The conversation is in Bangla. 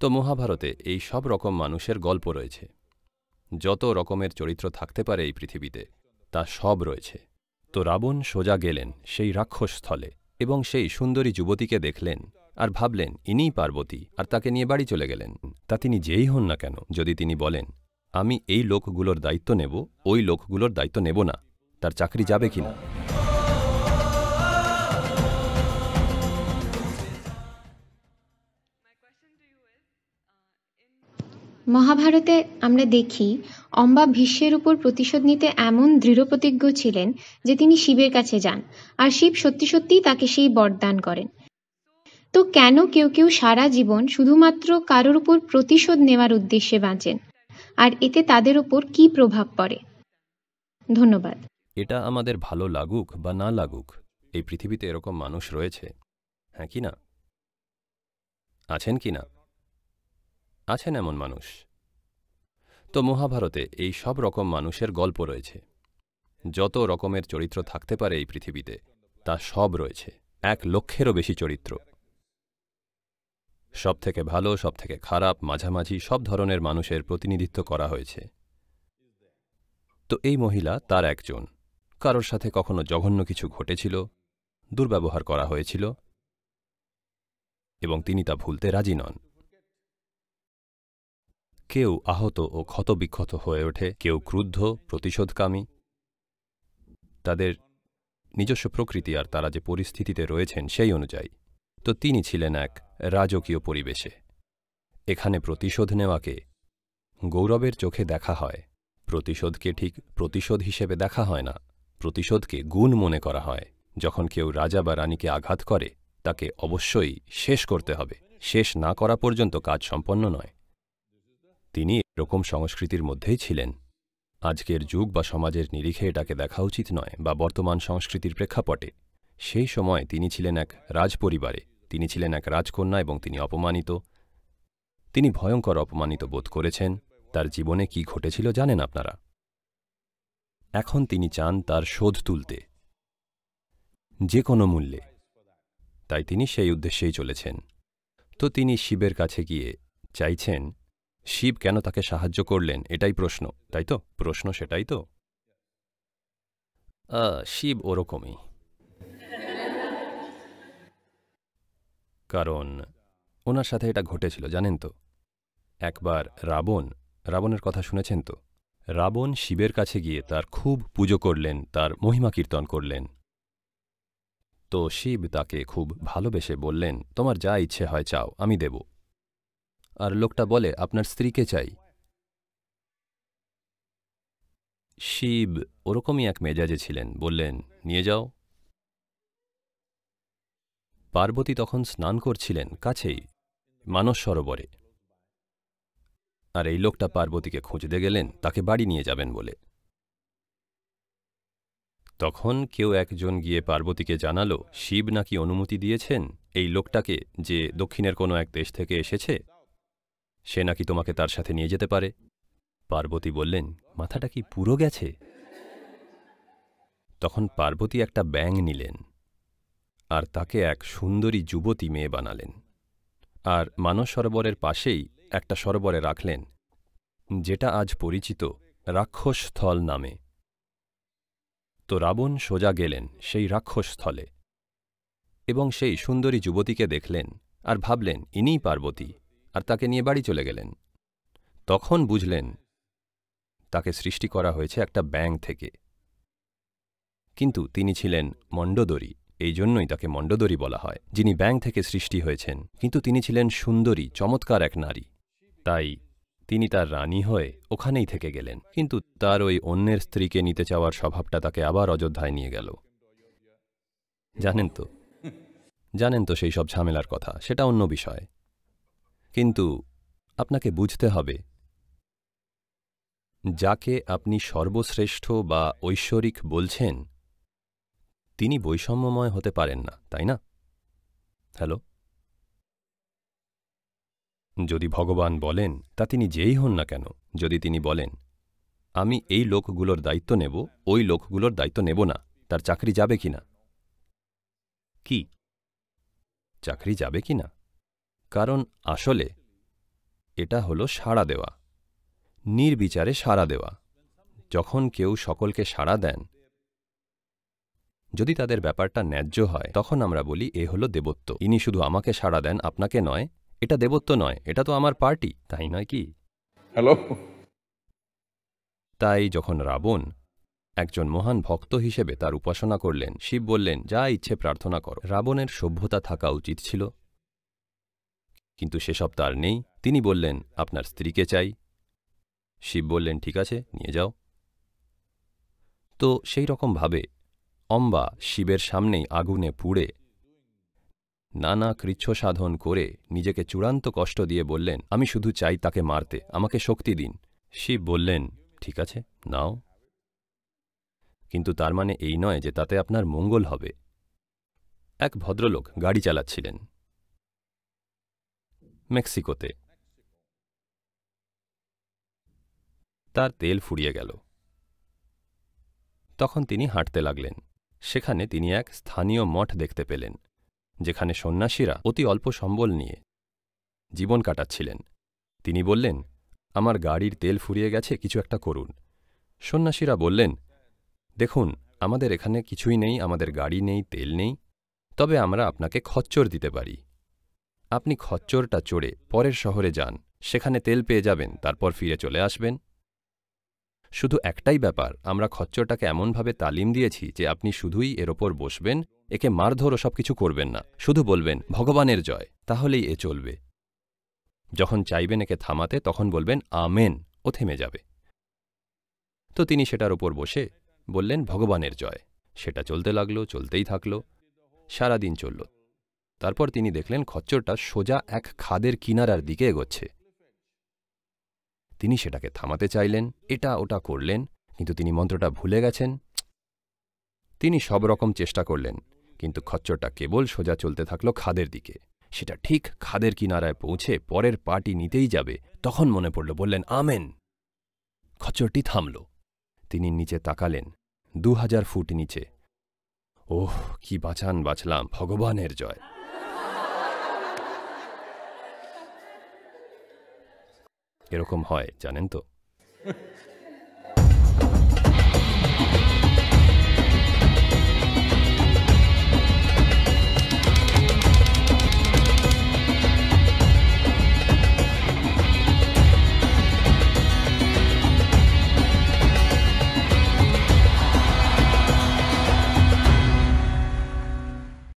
তো মহাভারতে এই সব রকম মানুষের গল্প রয়েছে যত রকমের চরিত্র থাকতে পারে এই পৃথিবীতে তা সব রয়েছে তো রাবণ সোজা গেলেন সেই রাক্ষসস্থলে এবং সেই সুন্দরী যুবতীকে দেখলেন আর ভাবলেন ইনিই পার্বতী আর তাকে নিয়ে বাড়ি চলে গেলেন তা তিনি যেই হন না কেন যদি তিনি বলেন আমি এই লোকগুলোর দায়িত্ব নেব ওই লোকগুলোর দায়িত্ব নেব না তার চাকরি যাবে কিনা মহাভারতে আমরা দেখি অম্বা ভীষ্মের উপর প্রতিশোধ নিতে এমন দৃঢ়প্রতিজ্ঞ ছিলেন যে তিনি শিবের কাছে যান আর শিব সত্যি সত্যিই তাকে সেই বরদান করেন তো কেন কেউ কেউ সারা জীবন শুধুমাত্র কারোর উপর প্রতিশোধ নেওয়ার উদ্দেশ্যে বাঁচেন আর এতে তাদের উপর কি প্রভাব পড়ে ধন্যবাদ এটা আমাদের ভালো লাগুক বা না লাগুক এই পৃথিবীতে এরকম মানুষ রয়েছে হ্যাঁ কি না আছেন কি না আছেন এমন মানুষ তো মহাভারতে এই সব রকম মানুষের গল্প রয়েছে যত রকমের চরিত্র থাকতে পারে এই পৃথিবীতে তা সব রয়েছে এক লক্ষেরও বেশি চরিত্র সব থেকে ভালো সব থেকে খারাপ মাঝামাঝি সব ধরনের মানুষের প্রতিনিধিত্ব করা হয়েছে তো এই মহিলা তার একজন কারোর সাথে কখনো জঘন্য কিছু ঘটেছিল দুর্ব্যবহার করা হয়েছিল এবং তিনি তা ভুলতে রাজি নন কেউ আহত ও ক্ষতবিক্ষত হয়ে ওঠে কেউ ক্রুদ্ধ প্রতিশোধকামী তাদের নিজস্ব প্রকৃতি আর তারা যে পরিস্থিতিতে রয়েছেন সেই অনুযায়ী তো তিনি ছিলেন এক রাজকীয় পরিবেশে এখানে প্রতিশোধ নেওয়াকে গৌরবের চোখে দেখা হয় প্রতিশোধকে ঠিক প্রতিশোধ হিসেবে দেখা হয় না প্রতিশোধকে গুণ মনে করা হয় যখন কেউ রাজা বা রানীকে আঘাত করে তাকে অবশ্যই শেষ করতে হবে শেষ না করা পর্যন্ত কাজ সম্পন্ন নয় তিনি এরকম সংস্কৃতির মধ্যেই ছিলেন আজকের যুগ বা সমাজের নিরিখে এটাকে দেখা উচিত নয় বা বর্তমান সংস্কৃতির প্রেক্ষাপটে সেই সময় তিনি ছিলেন এক রাজপরিবারে তিনি ছিলেন এক রাজকন্যা এবং তিনি অপমানিত তিনি ভয়ঙ্কর অপমানিত বোধ করেছেন তার জীবনে কি ঘটেছিল জানেন আপনারা এখন তিনি চান তার শোধ তুলতে যে কোনো মূল্যে তাই তিনি সেই উদ্দেশ্যেই চলেছেন তো তিনি শিবের কাছে গিয়ে চাইছেন শিব কেন তাকে সাহায্য করলেন এটাই প্রশ্ন তাই তো প্রশ্ন সেটাই তো শিব ওরকমই কারণ ওনার সাথে এটা ঘটেছিল জানেন তো একবার রাবণ রাবণের কথা শুনেছেন তো রাবণ শিবের কাছে গিয়ে তার খুব পুজো করলেন তার মহিমা কীর্তন করলেন তো শিব তাকে খুব ভালোবেসে বললেন তোমার যা ইচ্ছে হয় চাও আমি দেব আর লোকটা বলে আপনার স্ত্রীকে চাই শিব ওরকমই এক মেজাজে ছিলেন বললেন নিয়ে যাও পার্বতী তখন স্নান করছিলেন কাছেই মানস সরোবরে আর এই লোকটা পার্বতীকে খুঁজতে গেলেন তাকে বাড়ি নিয়ে যাবেন বলে তখন কেউ একজন গিয়ে পার্বতীকে জানালো শিব নাকি অনুমতি দিয়েছেন এই লোকটাকে যে দক্ষিণের কোনো এক দেশ থেকে এসেছে সে নাকি তোমাকে তার সাথে নিয়ে যেতে পারে পার্বতী বললেন মাথাটা কি পুরো গেছে তখন পার্বতী একটা ব্যাং নিলেন আর তাকে এক সুন্দরী যুবতী মেয়ে বানালেন আর মানস সরোবরের পাশেই একটা সরোবরে রাখলেন যেটা আজ পরিচিত রাক্ষসস্থল নামে তো রাবণ সোজা গেলেন সেই রাক্ষসস্থলে এবং সেই সুন্দরী যুবতীকে দেখলেন আর ভাবলেন ইনিই পার্বতী আর তাকে নিয়ে বাড়ি চলে গেলেন তখন বুঝলেন তাকে সৃষ্টি করা হয়েছে একটা ব্যাং থেকে কিন্তু তিনি ছিলেন মণ্ডদরী এই জন্যই তাকে মণ্ডদরী বলা হয় যিনি ব্যাং থেকে সৃষ্টি হয়েছেন কিন্তু তিনি ছিলেন সুন্দরী চমৎকার এক নারী তাই তিনি তার রানী হয়ে ওখানেই থেকে গেলেন কিন্তু তার ওই অন্যের স্ত্রীকে নিতে চাওয়ার স্বভাবটা তাকে আবার অযোধ্যায় নিয়ে গেল জানেন তো জানেন তো সেই সব ঝামেলার কথা সেটা অন্য বিষয় কিন্তু আপনাকে বুঝতে হবে যাকে আপনি সর্বশ্রেষ্ঠ বা ঐশ্বরিক বলছেন তিনি বৈষম্যময় হতে পারেন না তাই না হ্যালো যদি ভগবান বলেন তা তিনি যেই হন না কেন যদি তিনি বলেন আমি এই লোকগুলোর দায়িত্ব নেব ওই লোকগুলোর দায়িত্ব নেব না তার চাকরি যাবে কি না কি চাকরি যাবে কি না কারণ আসলে এটা হলো সাড়া দেওয়া নির্বিচারে সাড়া দেওয়া যখন কেউ সকলকে সাড়া দেন যদি তাদের ব্যাপারটা ন্যায্য হয় তখন আমরা বলি এ হলো দেবত্ব ইনি শুধু আমাকে সাড়া দেন আপনাকে নয় এটা দেবত্ব নয় এটা তো আমার পার্টি তাই নয় কি হ্যালো তাই যখন রাবণ একজন মহান ভক্ত হিসেবে তার উপাসনা করলেন শিব বললেন যা ইচ্ছে প্রার্থনা কর রাবণের সভ্যতা থাকা উচিত ছিল কিন্তু সেসব তার নেই তিনি বললেন আপনার স্ত্রীকে চাই শিব বললেন ঠিক আছে নিয়ে যাও তো সেই রকমভাবে অম্বা শিবের সামনেই আগুনে পুড়ে নানা কৃচ্ছ সাধন করে নিজেকে চূড়ান্ত কষ্ট দিয়ে বললেন আমি শুধু চাই তাকে মারতে আমাকে শক্তি দিন শিব বললেন ঠিক আছে নাও কিন্তু তার মানে এই নয় যে তাতে আপনার মঙ্গল হবে এক ভদ্রলোক গাড়ি চালাচ্ছিলেন মেক্সিকোতে তার তেল ফুরিয়ে গেল তখন তিনি হাঁটতে লাগলেন সেখানে তিনি এক স্থানীয় মঠ দেখতে পেলেন যেখানে সন্ন্যাসীরা অতি অল্প সম্বল নিয়ে জীবন কাটাচ্ছিলেন তিনি বললেন আমার গাড়ির তেল ফুরিয়ে গেছে কিছু একটা করুন সন্ন্যাসীরা বললেন দেখুন আমাদের এখানে কিছুই নেই আমাদের গাড়ি নেই তেল নেই তবে আমরা আপনাকে খচ্চর দিতে পারি আপনি খচ্চরটা চড়ে পরের শহরে যান সেখানে তেল পেয়ে যাবেন তারপর ফিরে চলে আসবেন শুধু একটাই ব্যাপার আমরা খচ্চরটাকে এমনভাবে তালিম দিয়েছি যে আপনি শুধুই এর ওপর বসবেন একে মারধর ও সবকিছু করবেন না শুধু বলবেন ভগবানের জয় তাহলেই এ চলবে যখন চাইবেন একে থামাতে তখন বলবেন আমেন ও থেমে যাবে তো তিনি সেটার ওপর বসে বললেন ভগবানের জয় সেটা চলতে লাগলো চলতেই থাকলো সারাদিন চলল তারপর তিনি দেখলেন খচ্চরটা সোজা এক খাদের কিনারার দিকে এগোচ্ছে তিনি সেটাকে থামাতে চাইলেন এটা ওটা করলেন কিন্তু তিনি মন্ত্রটা ভুলে গেছেন তিনি সব রকম চেষ্টা করলেন কিন্তু খচ্চরটা কেবল সোজা চলতে থাকলো খাদের দিকে সেটা ঠিক খাদের কিনারায় পৌঁছে পরের পাটি নিতেই যাবে তখন মনে পড়ল বললেন আমেন খচ্চরটি থামল তিনি নিচে তাকালেন দু হাজার ফুট নিচে ওহ কি বাঁচান বাঁচলাম ভগবানের জয় এরকম হয় জানেন তো